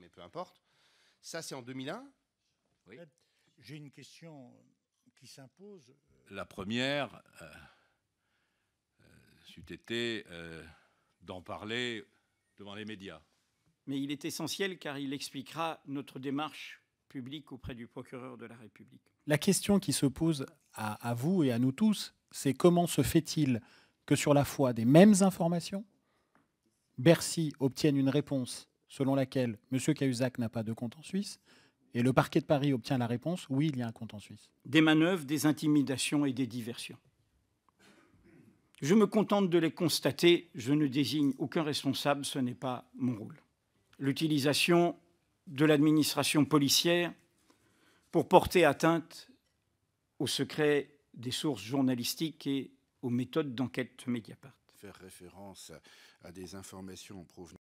mais peu importe. Ça, c'est en 2001. J'ai une question qui s'impose. La première, euh, euh, c'eût été euh, d'en parler devant les médias. Mais il est essentiel car il expliquera notre démarche publique auprès du procureur de la République. La question qui se pose à vous et à nous tous, c'est comment se fait-il que sur la foi des mêmes informations, Bercy obtienne une réponse selon laquelle M. Cahuzac n'a pas de compte en Suisse. Et le parquet de Paris obtient la réponse oui, il y a un compte en Suisse. Des manœuvres, des intimidations et des diversions. Je me contente de les constater, je ne désigne aucun responsable, ce n'est pas mon rôle. L'utilisation de l'administration policière pour porter atteinte au secret des sources journalistiques et aux méthodes d'enquête Mediapart. Faire référence à des informations provenant